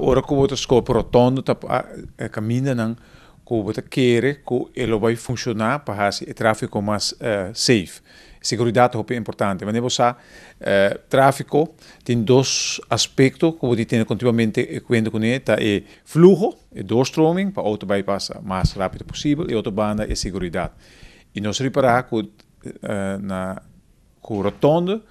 ora ko bota sko proton ta camina nan ko bota querer ko elo vai funcionar para hasi e tráfico mais uh, eh, safe. Seguridade é importante. Mas você uh, eh, tráfico tem dois aspectos que você tem continuamente quando com ele, tá é fluxo, é doorstroming, para o auto vai o mais rápido possível e outra banda é seguridade. E nós reparar que uh, na com o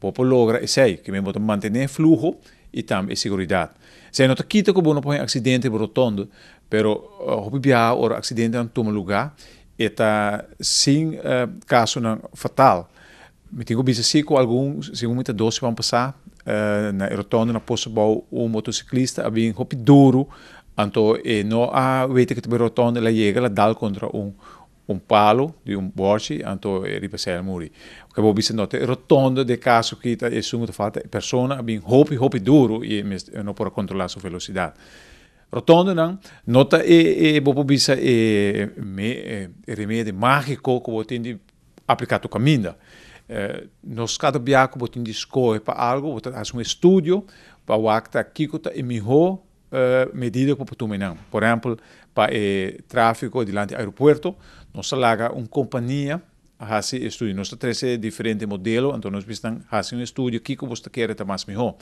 popo logra isso aí, que mesmo manter o fluxo itam e seguridad. Saya nota kita ko bono po aksidente rotondo, pero uh, eh, acidente or aksidente ang tumuluga, eta sin uh, caso ng fatal. Mitingo bisa si ko algum, segundo muita doce vão passar, uh, eh, na rotondo na posto bau um motociclista, abin duro, anto e não há ah, que te rotondo la llega la dá contra um um palo di un borci anto ripassare al muri. Che avevo visto notte rotondo de caso que está che muito subito a pessoa bem hopi hopi duro e não pode controlar la sua velocidade Rotondo não nota e e vou bisa e me e, rimedio magico che botendi applicato caminda. Eh, nos cada biaco botendi scoe para algo, vou um estudo para o acta wakta kikota e miho Eh, por medidas podemos tomar. Por ejemplo, para el eh, tráfico delante del aeropuerto, nos salga una compañía hace estudio. Nos tenemos diferentes modelos, entonces nos están haciendo un estudio, ¿qué que usted quiere más mejor?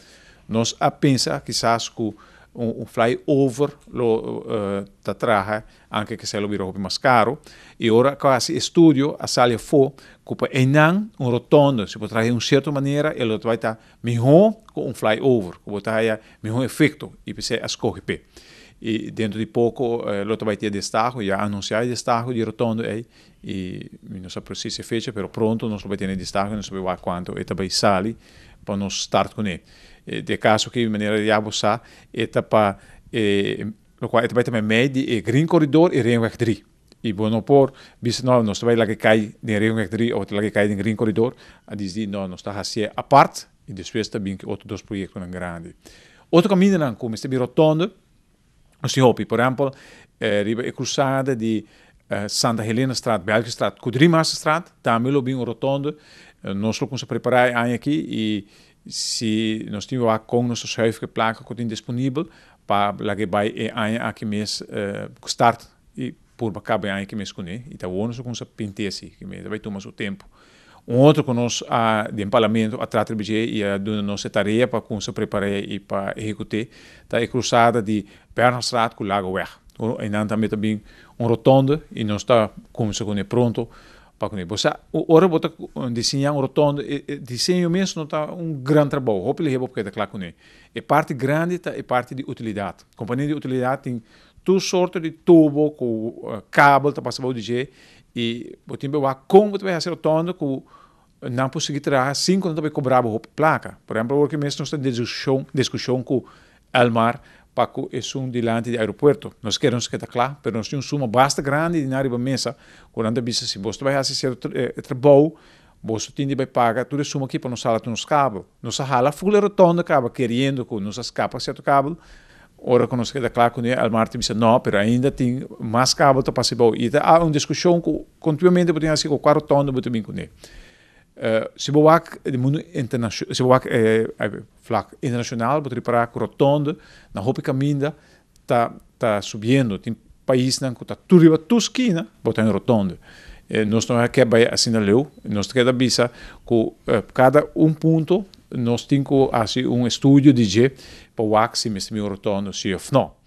Nos apensa quizás que un, un flyover lo uh, traje anche che se lo biro più mascaro e ora quasi studio a sale fo cupa enan un rotondo si può trarre in un certo maniera e lo trovata miho con un flyover cupa traia melhor effetto e se ascoge pe e dentro di poco eh, lo trovai a destaco já annunciai destaco di rotondo e, eh, e non so se si fece però pronto non so bene destaco non sapevo quanto e vai sali para non start con ele eh, de caso que maneira de abusa eta pa e lo qual eta também medi e green corridor e reung actri e bueno por bis no no está la que cai de reung actri ou la que cai de green corridor a dizer não não está hasia a parte e depois também que outro dos projetos grande outro caminho não como este rotonda si hopi por exemplo eh, riba e cruzada de uh, Santa Helena straat, Belgische straat, Kudrimaanse straat, daar hebben we een rotonde. Uh, eh, nós lo preparar aí aqui e se nós temos lá com nosso chefe placa que tem disponível para lá que vai e aí aqui mês uh, eh, start e por acabe aí que mês com ele então tá o nosso com se pentece que me vai tomar seu tempo um outro que nós a de empalamento a tratar de e a da nossa tarefa para com se preparar e para executar tá é cruzada de pernas straat com lago weg então, ainda também também um rotonda e nós está como se pronto Pak nu o ora bota desenhar um rotondo desenho mesmo não tá um grande trabalho hopefully hebo que claro nu e parte grande tá e parte de utilidade companhia de utilidade tem tu sorte de tubo com cabo tá passando o DJ e botim beba como tu vai fazer rotondo com não consegui tirar cinco não vai cobrar a placa por exemplo hoje mesmo está temos discussão discussão com Elmar Paco es un dilante de aeroporto Nós queremos que está claro, pero nós temos uma bastante grande de dinheiro para mesa. Quando a se você vai fazer seu trabalho, você tem que pagar toda a suma aqui para não salar nos cabos. Nossa rala fula rotonda acaba querendo ah, que nos escapa certo cabo. Ora, quando nós queda claro, quando o Marte disse, não, mas ainda tem mais cabo para bom E há uma discussão que continuamente podemos fazer com a rotonda, muito bem com ele ze bewaak, ze bewaak vlak internacional, porque para rotonda, na roupa caminda, tá está subindo, tem país não que tá tudo riba tudo esquina, botando rotonda. Eh, nós não é que vai leu, nós temos que a bisa com cada um ponto nós temos um estúdio de G para o axi, mas também rotondo, se não.